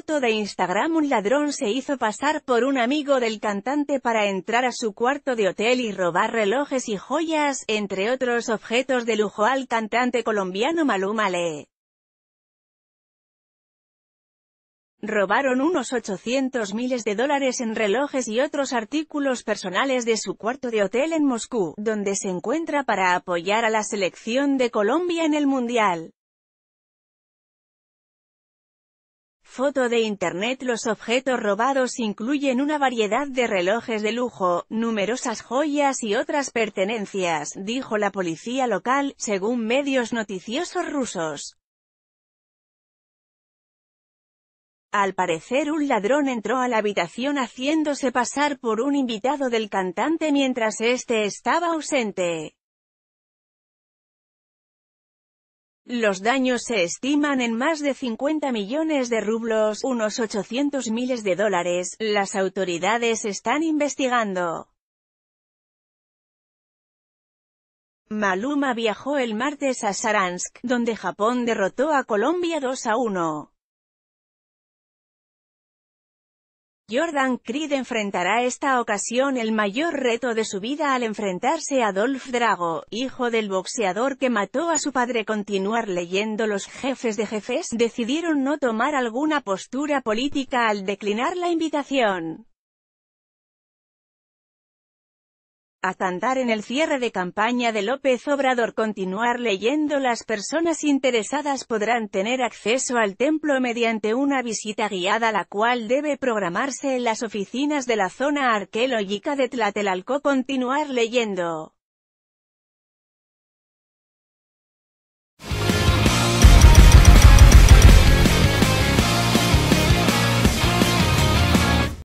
foto de Instagram un ladrón se hizo pasar por un amigo del cantante para entrar a su cuarto de hotel y robar relojes y joyas, entre otros objetos de lujo al cantante colombiano Maluma robaron unos 800 miles de dólares en relojes y otros artículos personales de su cuarto de hotel en Moscú, donde se encuentra para apoyar a la selección de Colombia en el Mundial. Foto de Internet Los objetos robados incluyen una variedad de relojes de lujo, numerosas joyas y otras pertenencias, dijo la policía local, según medios noticiosos rusos. Al parecer un ladrón entró a la habitación haciéndose pasar por un invitado del cantante mientras este estaba ausente. Los daños se estiman en más de 50 millones de rublos, unos 800 miles de dólares. Las autoridades están investigando. Maluma viajó el martes a Saransk, donde Japón derrotó a Colombia 2 a 1. Jordan Creed enfrentará esta ocasión el mayor reto de su vida al enfrentarse a Dolph Drago, hijo del boxeador que mató a su padre. Continuar leyendo los jefes de jefes decidieron no tomar alguna postura política al declinar la invitación. hasta andar en el cierre de campaña de López Obrador. Continuar leyendo Las personas interesadas podrán tener acceso al templo mediante una visita guiada la cual debe programarse en las oficinas de la zona arqueológica de Tlatelalco. Continuar leyendo.